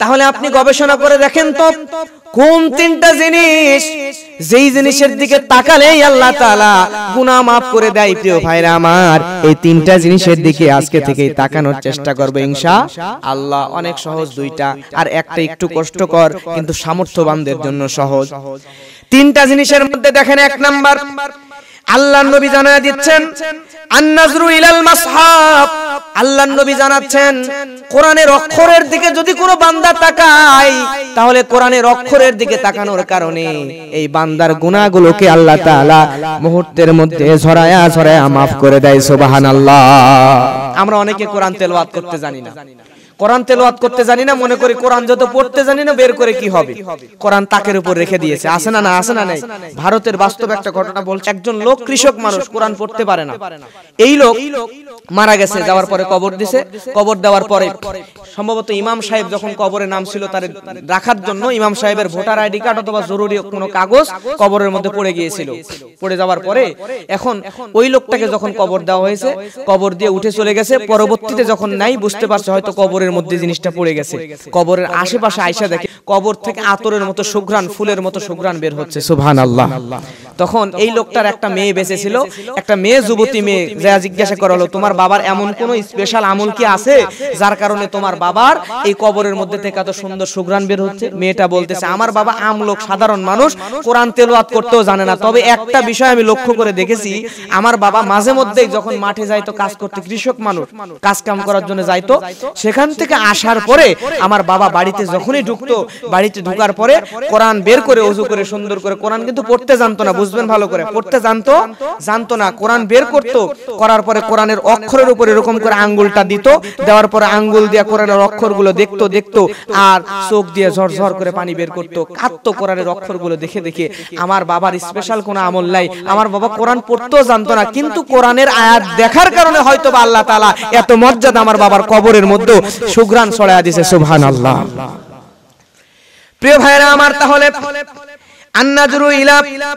তাহলে আপনি গবেষণা করে দেখেন তো কোন তিনটা জিনিস যেই জিনিসের দিকে তাকালেই আল্লাহ তাআলা গুনাহ maaf করে দেয় প্রিয় ভাইরা আমার এই তিনটা জিনিসের দিকে আজকে থেকে তাকানোর চেষ্টা করবে ইনশাআল্লাহ আল্লাহ অনেক সহজ দুইটা আর একটা একটু কষ্টকর কিন্তু সামর্থ্যবানদের জন্য সহজ তিনটা জিনিসের মধ্যে দেখেন এক নাম্বার আল্লাহ নবী জানায় দিচ্ছেন আন্নাজরু ইলাল মাসহাব আল্লাহ নবী জানাচ্ছেন কোরআনের অক্ষরের দিকে যদি কোনো বান্দা তাকায় তাহলে কোরআনের অক্ষরের দিকে তাকানোর কারণে এই বান্দার গুনাহগুলোকে আল্লাহ তাআলা মুহূর্তের মধ্যে ঝরায়া ঝরায়া maaf করে দেয় সুবহানাল্লাহ আমরা অনেকে কোরআন তেলাওয়াত করতে জানি না কোরআন তেলোয়াত করতে জানি না মনে করি কোরআন যত পড়তে জানি না বের করে কি হবে কোরআন তাকের উপর রেখে দিয়েছে আসে না না আসে না নাই ভারতের বাস্তব একটা ঘটনা বলছে একজন লোক কৃষক মানুষ কোরআন পড়তে পারে না এই লোক মারা গেছে যাওয়ার পরে কবর দিছে কবর দেওয়ার পরে সম্ভবত ইমাম সাহেব যখন কবরে নাম ছিল তার রাখার জন্য ইমাম সাহেবের ভোটার আইডি কার্ড অথবা জরুরি কোনো কাগজ কবরের মধ্যে পড়ে গিয়েছিল পড়ে যাওয়ার পরে এখন ওই লোকটাকে যখন কবর দেওয়া হয়েছে কবর দিয়ে উঠে চলে গেছে পরবর্তীতে যখন নাই বুঝতে পারছে হয়তো কবরের মধ্যে জিনিসটা পড়ে গেছে কবরের আশেপাশে আইসা দেখে কবর থেকে আতরের মতো সুঘ্রাণ ফুলের মতো সুঘ্রাণ বের হচ্ছে সুভান আল্লাহ তখন এই লোকটার একটা মেয়ে বেঁচে ছিল একটা মেয়ে যুবতী মেয়ে যা জিজ্ঞাসা করালো তোমার বাবার এমন কোন স্পেশাল আমল কি আছে যার কারণে তোমার বাবার এই কবরের মধ্যে থেকে এত সুন্দর সুগ্রাণ বের হচ্ছে মেয়েটা বলতেছে আমার বাবা আমলোক সাধারণ মানুষ কোরআন তেলোয়াত করতেও জানে না তবে একটা বিষয় আমি লক্ষ্য করে দেখেছি আমার বাবা মাঝে মধ্যেই যখন মাঠে যাইতো কাজ করতে কৃষক মানুষ কাজ কাম করার জন্য যাইতো সেখান থেকে আসার পরে আমার বাবা বাড়িতে যখনই ঢুকতো বাড়িতে ঢুকার পরে কোরআন বের করে উজু করে সুন্দর করে কোরআন কিন্তু পড়তে জানতো না বুঝবেন ভালো করে পড়তে জানতো জানতো না কোরআন বের করতো করার পরে কোরআনের অক্ষরের উপরে এরকম করে আঙ্গুলটা দিত দেওয়ার পরে আঙ্গুল দিয়ে কোরআন কোরআনের অক্ষরগুলো দেখতো দেখতো আর চোখ দিয়ে ঝরঝর করে পানি বের করতো কাঁদতো কোরআনের অক্ষরগুলো দেখে দেখে আমার বাবার স্পেশাল কোনো আমল নাই আমার বাবা কোরআন পড়তেও জানতো না কিন্তু কোরআনের আয়াত দেখার কারণে হয়তো বা আল্লাহ তালা এত মর্যাদা আমার বাবার কবরের মধ্যে সুগ্রাণ ছড়াইয়া দিছে সুভান আল্লাহ প্রিয় ভাইরা আমার তাহলে আন্না ইলাপ ইলাপ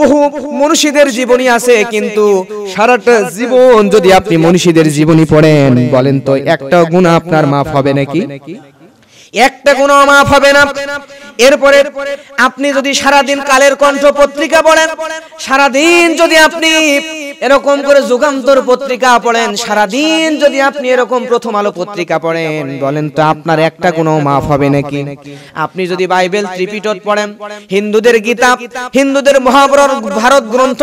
বহু মনীষীদের জীবনী আছে কিন্তু সারাটা জীবন যদি আপনি মনীষীদের জীবনী পড়েন বলেন তো একটা গুণা আপনার মাফ হবে নাকি একটা গুণা মাফ হবে না এরপরে আপনি যদি সারাদিন কালের কণ্ঠ পত্রিকা পড়েন সারাদিন যদি আপনি এরকম করে যুগান্তর পত্রিকা পড়েন সারাদিন যদি আপনি এরকম প্রথম আলো পত্রিকা পড়েন বলেন তো আপনার একটা কোনো মাফ হবে নাকি আপনি যদি বাইবেল ত্রিপিটক পড়েন হিন্দুদের গীতা হিন্দুদের মহাভারত ভারত গ্রন্থ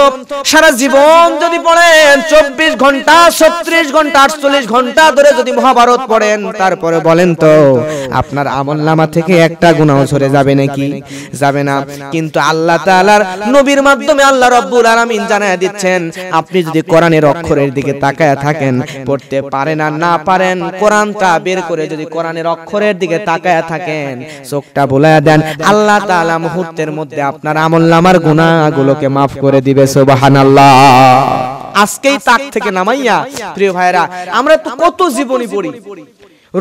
সারা জীবন যদি পড়েন চব্বিশ ঘন্টা ছত্রিশ ঘন্টা আটচল্লিশ ঘন্টা ধরে যদি মহাভারত পড়েন তারপরে বলেন তো আপনার আমল নামা থেকে একটা গুণাও সরে যাবে যাবে নাকি যাবে না কিন্তু আল্লাহ তাআলার নবীর মাধ্যমে আল্লাহ রব্বুল আলামিন জানায় দিচ্ছেন আপনি যদি কোরআনের অক্ষরের দিকে তাকায় থাকেন পড়তে পারেন আর না পারেন কোরআনটা বের করে যদি কোরআনের অক্ষরের দিকে তাকায় থাকেন চোখটা বুলায় দেন আল্লাহ তাআলা মুহূর্তের মধ্যে আপনার আমলনামার গুনাহগুলোকে maaf করে দিবে সুবহানাল্লাহ আজকেই তাক থেকে নামাইয়া প্রিয় ভাইরা আমরা তো কত জীবনী পড়ি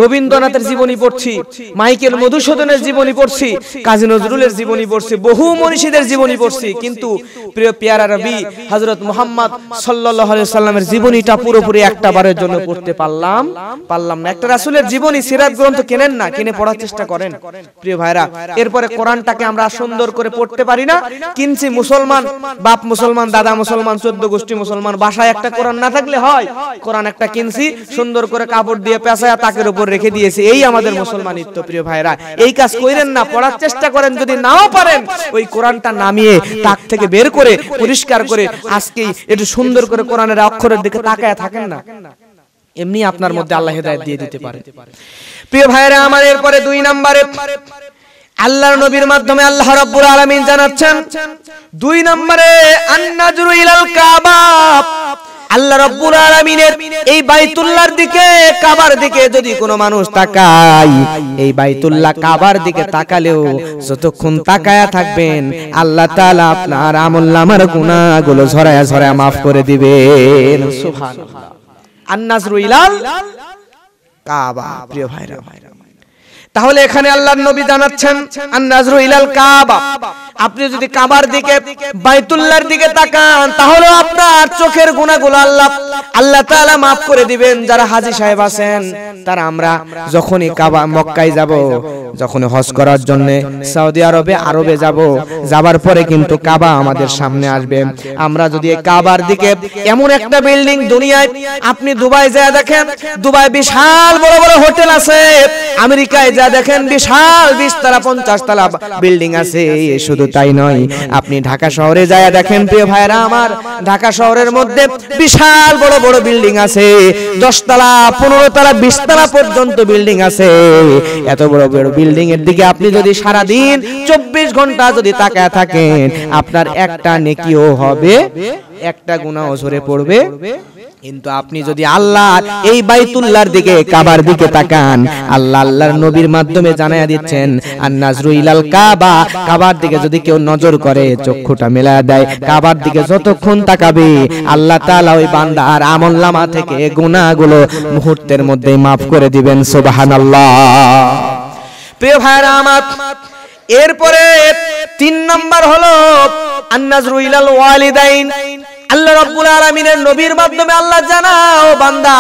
রবীন্দ্রনাথের জীবনী পড়ছি মাইকেল মধুসূদনের জীবনী পড়ছি কাজী নজরুলের জীবনী পড়ছি বহু মনীষীদের জীবনী পড়ছি কিন্তু প্রিয় পেয়ারা রবি হজরত মোহাম্মদ সাল্লাহ সাল্লামের জীবনীটা পুরোপুরি একটা বারের জন্য পড়তে পারলাম পারলাম না একটা রাসুলের জীবনী সিরাত গ্রন্থ কেনেন না কিনে পড়ার চেষ্টা করেন প্রিয় ভাইরা এরপরে কোরআনটাকে আমরা সুন্দর করে পড়তে পারি না কিনছি মুসলমান বাপ মুসলমান দাদা মুসলমান চোদ্দ গোষ্ঠী মুসলমান বাসায় একটা কোরআন না থাকলে হয় কোরআন একটা কিনছি সুন্দর করে কাপড় দিয়ে পেঁচায় তাকের উপর রেখে দিয়েছে এই আমাদের মুসলমান মুসলমানিত্ব প্রিয় ভাইরা এই কাজ করেন না পড়ার চেষ্টা করেন যদি নাও পারেন ওই কোরআনটা নামিয়ে তাক থেকে বের করে পরিষ্কার করে আজকে একটু সুন্দর করে কোরআনের অক্ষরের দিকে তাকায় থাকেন না এমনি আপনার মধ্যে আল্লাহ হেদায়ত দিয়ে দিতে পারে প্রিয় ভাইরা আমার এরপরে দুই নম্বরে আল্লাহর নবীর মাধ্যমে আল্লাহ রাব্বুল আলামিন জানাচ্ছেন দুই নম্বরে আন্নাজরু ইলাল কাবা আল্লাহ রব্বুল আলামিনের এই বাইতুল্লাহর দিকে কাবার দিকে যদি কোনো মানুষ তাকায় এই বাইতুল্লাহ কাবার দিকে তাকালেও যতক্ষণ তাকায়া থাকবেন আল্লাহ তাআলা আপনার আমল নামার গুনাহগুলো ঝরায়া ঝরায়া maaf করে দিবেন সুবহানাল্লাহ আন্নাস রুইলাল কাবা প্রিয় ভাইরা ভাইরা তাহলে এখানে আল্লাহর নবী জানাচ্ছেন আন্নাজরু ইলাল কাবা আপনি যদি কাবার দিকে বাইতুল্লাহর দিকে তাকান তাহলে আপনার চোখের গুনাহগুলো আল্লাহ আল্লাহ তাআলা maaf করে দিবেন যারা হাজী সাহেব আছেন তারা আমরা যখনই কাবা মক্কায় যাব যখন হজ করার জন্য সৌদি আরবে আরবে যাব যাবার পরে কিন্তু কাবা আমাদের সামনে আসবে আমরা যদি এই কাবার দিকে এমন একটা বিল্ডিং দুনিয়ায় আপনি দুবাই যায় দেখেন দুবাই বিশাল বড় বড় হোটেল আছে আমেরিকায় যা দেখেন বিশাল বিশতলা পঞ্চাশ তলা বিল্ডিং আছে শুধু তাই নয় আপনি ঢাকা শহরে যায় দেখেন প্রিয় ভাইরা আমার ঢাকা শহরের মধ্যে বিশাল বড় বড় বিল্ডিং আছে দশতলা পনেরো তলা বিশতলা পর্যন্ত বিল্ডিং আছে এত বড় বড় বিল্ডিং এর দিকে আপনি যদি সারা দিন চব্বিশ ঘন্টা যদি তাকায় থাকেন আপনার একটা নেকিও হবে একটা গুণা ঝরে পড়বে কিন্তু আপনি যদি আল্লাহ এই বাইতুল্লাহর দিকে কাবার দিকে তাকান আল্লাহ আল্লাহর নবীর মাধ্যমে জানায়া দিচ্ছেন আর নাজরু ইলাল কাবা কাবার দিকে যদি কেউ নজর করে চক্ষুটা মেলা দেয় কাবার দিকে যতক্ষণ তাকাবে আল্লাহ তাআলা ওই বান্দা বান্দার আমলনামা থেকে গুনাহগুলো মুহূর্তের মধ্যে maaf করে দিবেন সুবহানাল্লাহ প্রিয় ভাইরা আমার এরপরে তিন নাম্বার হলো আন্নাজরু ইলাল ওয়ালিদাইন আল্লাহ রব্বুল আলামিনের নবীর মাধ্যমে আল্লাহ জানাও বান্দা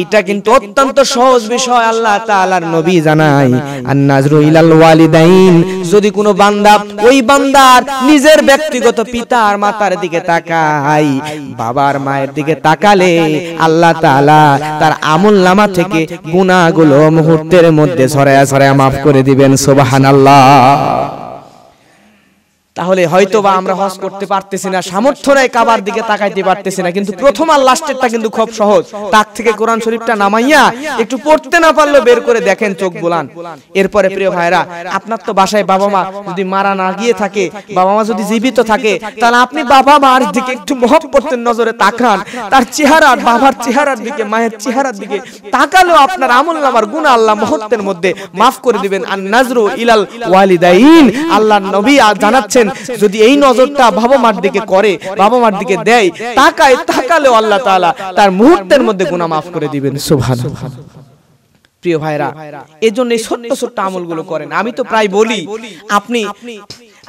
এটা কিন্তু অত্যন্ত সহজ বিষয় আল্লাহ তাআলার নবী জানাই আর নাজরু ইলাল ওয়ালিদাইন যদি কোনো বান্দা ওই বান্দার নিজের ব্যক্তিগত পিতা আর মাতার দিকে তাকায় বাবার মায়ের দিকে তাকালে আল্লাহ তাআলা তার আমল নামা থেকে গুনাহগুলো মুহূর্তের মধ্যে ছড়ায়া ছড়ায়া মাফ করে দিবেন সুবহানাল্লাহ তাহলে হয়তো বা আমরা হজ করতে পারতেছি না সামর্থ্য নাই কাবার দিকে তাকাইতে পারতেছি না কিন্তু প্রথম আর লাস্টেরটা কিন্তু খুব সহজ তাক থেকে কোরআন শরীফটা নামাইয়া একটু পড়তে না পারলো বের করে দেখেন চোখ বোলান এরপরে প্রিয় ভাইরা আপনার তো বাসায় বাবা মা যদি মারা না গিয়ে থাকে বাবা মা যদি জীবিত থাকে তাহলে আপনি বাবা মার দিকে একটু মহব্বতের নজরে তাকান তার চেহারা বাবার চেহারার দিকে মায়ের চেহারার দিকে তাকালো আপনার আমল নামার গুণ আল্লাহ মহত্বের মধ্যে মাফ করে দিবেন আর নাজরু ইলাল ওয়ালিদাইন আল্লাহ নবী আর জানাচ্ছেন দিচ্ছেন যদি এই নজরটা বাবা মার দিকে করে বাবা মার দিকে দেয় তাকায় তাকালে আল্লাহ তাআলা তার মুহূর্তের মধ্যে গুনাহ মাফ করে দিবেন সুভান প্রিয় ভাইরা এজন্য এই ছোট্ট ছোট্ট গুলো করেন আমি তো প্রায় বলি আপনি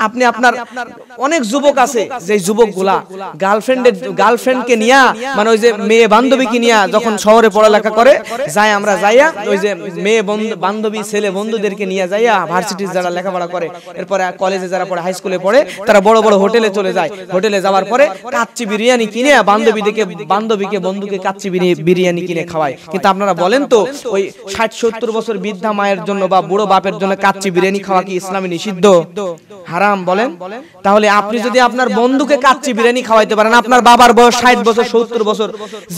আপনি আপনার অনেক যুবক আছে যে যুবক গুলা যুবকগুলা গার্লফ্রেন্ড কে নিয়া মানে ওই যে মেয়ে বান্ধবী কে নিয়া যখন শহরে পড়ালেখা করে যাই আমরা যাইয়া ওই যে মেয়ে বান্ধবী ছেলে বন্ধুদেরকে নিয়ে যাইয়া ভার্সিটি যারা লেখাপড়া করে এরপরে কলেজে যারা পড়ে হাই স্কুলে পড়ে তারা বড় বড় হোটেলে চলে যায় হোটেলে যাওয়ার পরে কাচ্চি বিরিয়ানি কিনে বান্ধবী বান্ধবীদেরকে বান্ধবীকে বন্ধুকে কাচ্চি বিরিয়ানি কিনে খাওয়ায় কিন্তু আপনারা বলেন তো ওই ষাট সত্তর বছর বৃদ্ধা মায়ের জন্য বা বুড়ো বাপের জন্য কাচ্চি বিরিয়ানি খাওয়া কি ইসলামী নিষিদ্ধ হারাম হারাম বলেন তাহলে আপনি যদি আপনার বন্ধুকে কাচ্চি বিরিয়ানি খাওয়াইতে পারেন আপনার বাবার বয়স ষাট বছর সত্তর বছর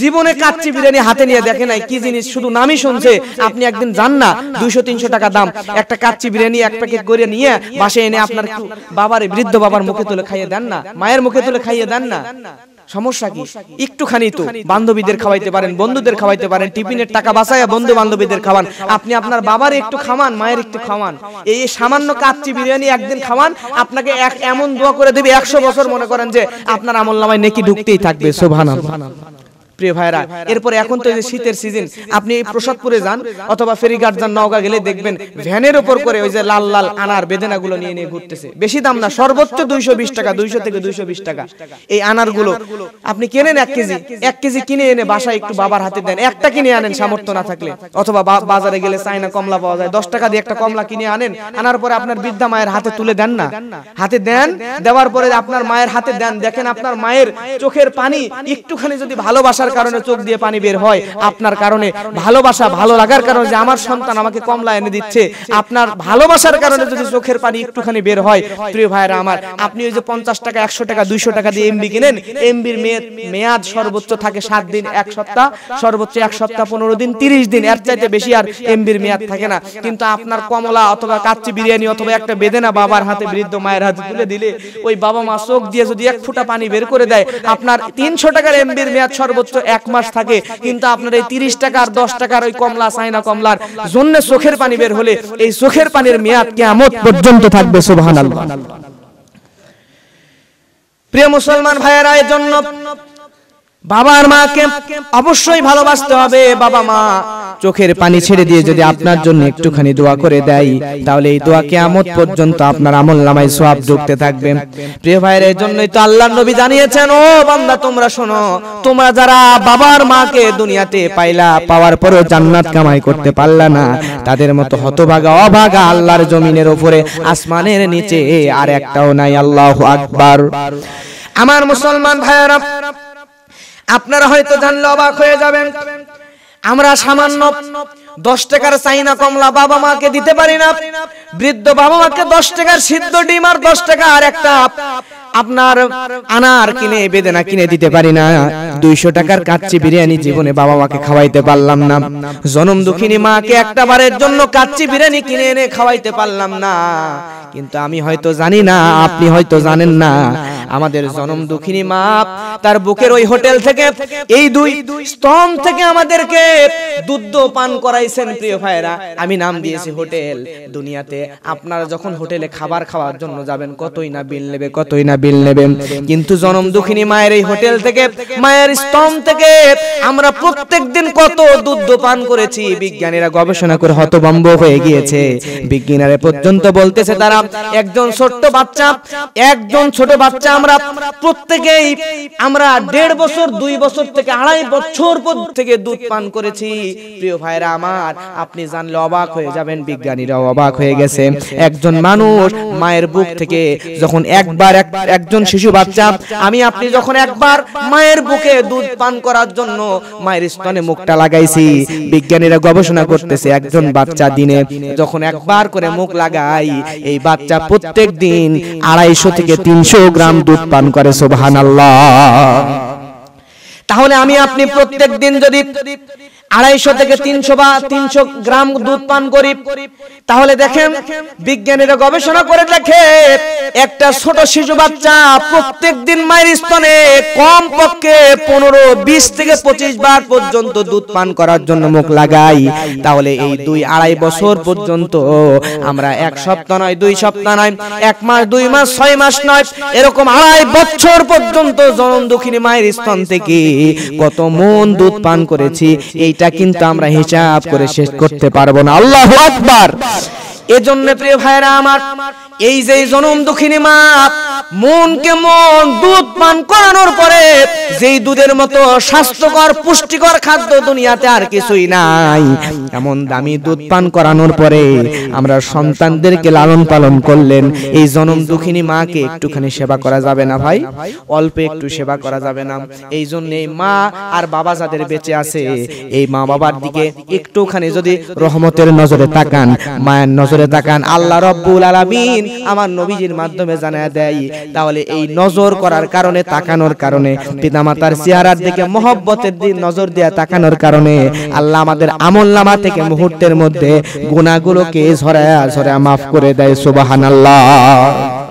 জীবনে কাচ্চি বিরিয়ানি হাতে নিয়ে দেখে নাই কি জিনিস শুধু নামই শুনছে আপনি একদিন যান না দুইশো তিনশো টাকা দাম একটা কাচ্চি বিরিয়ানি এক প্যাকেট করে নিয়ে বাসে এনে আপনার বাবার বৃদ্ধ বাবার মুখে তুলে খাইয়ে দেন না মায়ের মুখে তুলে খাইয়ে দেন না সমস্যা কি একটুখানি তো বান্ধবীদের খাওয়াইতে পারেন বন্ধুদের খাওয়াইতে পারেন টিফিনের টাকা বাঁচাইয়া বন্ধু বান্ধবীদের খাওয়ান আপনি আপনার বাবার একটু খাওয়ান মায়ের একটু খাওয়ান এই সামান্য কাচ্চি বিরিয়ানি একদিন খাওয়ান আপনাকে এক এমন দোয়া করে দেবে একশো বছর মনে করেন যে আপনার আমল নামায় নেকি ঢুকতেই থাকবে সোভান প্রিয় ভাইরা এরপরে এখন তো শীতের সিজন আপনি এই প্রসাদপুরে যান অথবা ফেরিঘাট যান নওগা গেলে দেখবেন ভ্যানের উপর করে ওই যে লাল লাল আনার বেদেনাগুলো নিয়ে নিয়ে ঘুরতেছে বেশি দাম না সর্বোচ্চ দুইশো বিশ টাকা দুইশো থেকে দুইশো বিশ টাকা এই আনারগুলো আপনি কেনেন এক কেজি এক কেজি কিনে এনে বাসায় একটু বাবার হাতে দেন একটা কিনে আনেন সামর্থ্য না থাকলে অথবা বাজারে গেলে চাইনা কমলা পাওয়া যায় দশ টাকা দিয়ে একটা কমলা কিনে আনেন আনার পরে আপনার বৃদ্ধা মায়ের হাতে তুলে দেন না হাতে দেন দেওয়ার পরে আপনার মায়ের হাতে দেন দেখেন আপনার মায়ের চোখের পানি একটুখানি যদি ভালোবাসা ভালোবাসার কারণে চোখ দিয়ে পানি বের হয় আপনার কারণে ভালোবাসা ভালো লাগার কারণে যে আমার সন্তান আমাকে কমলা এনে দিচ্ছে আপনার ভালোবাসার কারণে যদি চোখের পানি একটুখানি বের হয় প্রিয় ভাইরা আমার আপনি ওই যে পঞ্চাশ টাকা একশো টাকা দুইশো টাকা দিয়ে এমবি কিনেন এমবির মেয়াদ সর্বোচ্চ থাকে সাত দিন এক সপ্তাহ সর্বোচ্চ এক সপ্তাহ পনেরো দিন তিরিশ দিন এর চাইতে বেশি আর এমবির মেয়াদ থাকে না কিন্তু আপনার কমলা অথবা কাচ্চি বিরিয়ানি অথবা একটা বেদেনা বাবার হাতে বৃদ্ধ মায়ের হাতে তুলে দিলে ওই বাবা মা চোখ দিয়ে যদি এক ফুটা পানি বের করে দেয় আপনার তিনশো টাকার এমবির মেয়াদ সর্বোচ্চ যথেষ্ট এক মাস থাকে কিন্তু আপনার এই তিরিশ টাকার দশ টাকার ওই কমলা সাইনা কমলার জন্য চোখের পানি বের হলে এই চোখের পানির মেয়াদ কেমন পর্যন্ত থাকবে সুবাহান প্রিয় মুসলমান ভাইয়েরা এর জন্য বাবার মাকে অবশ্যই ভালোবাসতে হবে বাবা মা চোখের পানি ছেড়ে দিয়ে যদি আপনার জন্য একটুখানি দোয়া করে দেয় তাহলে এই দোয়া কিয়ামত পর্যন্ত আপনার আমল নামায় সব ঢুকতে থাকবে প্রিয় ভাইয়ের এই জন্যই তো আল্লাহর নবী জানিয়েছেন ও বান্দা তোমরা শোনো তোমরা যারা বাবার মাকে দুনিয়াতে পাইলা পাওয়ার পরেও জান্নাত কামাই করতে পারলা না তাদের মতো হতভাগা অভাগা আল্লাহর জমিনের উপরে আসমানের নিচে আর একটাও নাই আল্লাহ আকবার আমার মুসলমান ভাইয়েরা আপনারা হয়তো জানলে অবাক হয়ে যাবেন আমরা সামান্য দশ টাকার চাইনা কমলা বাবা মাকে দিতে পারি না বৃদ্ধ বাবা মাকে দশ টাকার সিদ্ধ ডিম আর দশ টাকা আর একটা আপনার আনার কিনে বেদনা কিনে দিতে পারি না দুইশো টাকার কাচ্চি বিরিয়ানি জীবনে বাবা মাকে খাওয়াইতে পারলাম না জনম দুঃখিনী মাকে একটা বারের জন্য কাচ্চি বিরিয়ানি কিনে এনে খাওয়াইতে পারলাম না কিন্তু আমি হয়তো জানি না আপনি হয়তো জানেন না আমাদের জনম দুঃখিনী মা তার বুকের ওই হোটেল থেকে এই দুই স্তন থেকে আমাদেরকে দুধ পান করাইছেন প্রিয় ভাইরা আমি নাম দিয়েছি হোটেল দুনিয়াতে আপনারা যখন হোটেলে খাবার খাওয়ার জন্য যাবেন কতই না বিল নেবে কতই না বিল নেবেন কিন্তু জনম দুঃখিনী মায়ের এই হোটেল থেকে মায়ের স্তন থেকে আমরা প্রত্যেক দিন কত দুধ পান করেছি বিজ্ঞানীরা গবেষণা করে হতবম্ব হয়ে গিয়েছে বিজ্ঞানীরা পর্যন্ত বলতেছে তারা একজন ছোট্ট বাচ্চা একজন ছোট বাচ্চা আমরা প্রত্যেকেই আমরা দেড় বছর দুই বছর থেকে আড়াই বছর থেকে দুধ পান করেছি প্রিয় ভাইরা আমার আপনি জানলে অবাক হয়ে যাবেন বিজ্ঞানীরা অবাক হয়ে গেছে একজন মানুষ মায়ের বুক থেকে যখন একবার একজন শিশু বাচ্চা আমি আপনি যখন একবার মায়ের বুকে দুধ পান করার জন্য মায়ের স্তনে মুখটা লাগাইছি বিজ্ঞানীরা গবেষণা করতেছে একজন বাচ্চা দিনে যখন একবার করে মুখ লাগাই এই বাচ্চা প্রত্যেক দিন আড়াইশো থেকে তিনশো গ্রাম দুধ পান করে সোবাহান আল্লাহ তাহলে আমি আপনি প্রত্যেক দিন যদি আড়াইশো থেকে তিনশো বা তিনশো গ্রাম দুধ পান করি তাহলে দেখেন বিজ্ঞানীরা গবেষণা করে দেখে একটা ছোট শিশু বাচ্চা প্রত্যেক দিন মায়ের স্তনে কম পক্ষে পনেরো বিশ থেকে পঁচিশ বার পর্যন্ত দুধ পান করার জন্য মুখ লাগাই তাহলে এই দুই আড়াই বছর পর্যন্ত আমরা এক সপ্তাহ নয় দুই সপ্তাহ নয় এক মাস দুই মাস ছয় মাস নয় এরকম আড়াই বছর পর্যন্ত জনম দুঃখিনী মায়ের স্তন থেকে কত মন দুধ পান করেছি এই এইটা কিন্তু আমরা হিসাব করে শেষ করতে পারবো না আল্লাহ আকবার এজন্য প্রিয় ভাইরা আমার এই যে জনম দুঃখিনী মাপ মনকে মন দুধ পান করানোর পরে যেই দুধের মতো স্বাস্থ্যকর পুষ্টিকর খাদ্য দুনিয়াতে আর কিছুই নাই এমন দামি দুধ পান করানোর পরে আমরা সন্তানদেরকে লালন পালন করলেন এই জনম দুঃখিনী মাকে একটুখানি সেবা করা যাবে না ভাই অল্প একটু সেবা করা যাবে না এই জন্য এই মা আর বাবা যাদের বেঁচে আছে এই মা বাবার দিকে একটুখানি যদি রহমতের নজরে তাকান মায়ের নজরে তাকান আল্লাহ রব্বুল আলামিন আমার নবীজির মাধ্যমে জানায় দেয় তাহলে এই নজর করার কারণে তাকানোর কারণে পিতামাতার চেহারার দিকে মহব্বতের দিন নজর দেয়া তাকানোর কারণে আল্লাহ আমাদের আমল নামা থেকে মুহূর্তের মধ্যে গুণাগুলোকে ঝরায়া ঝরায়া মাফ করে দেয় সুবাহান আল্লাহ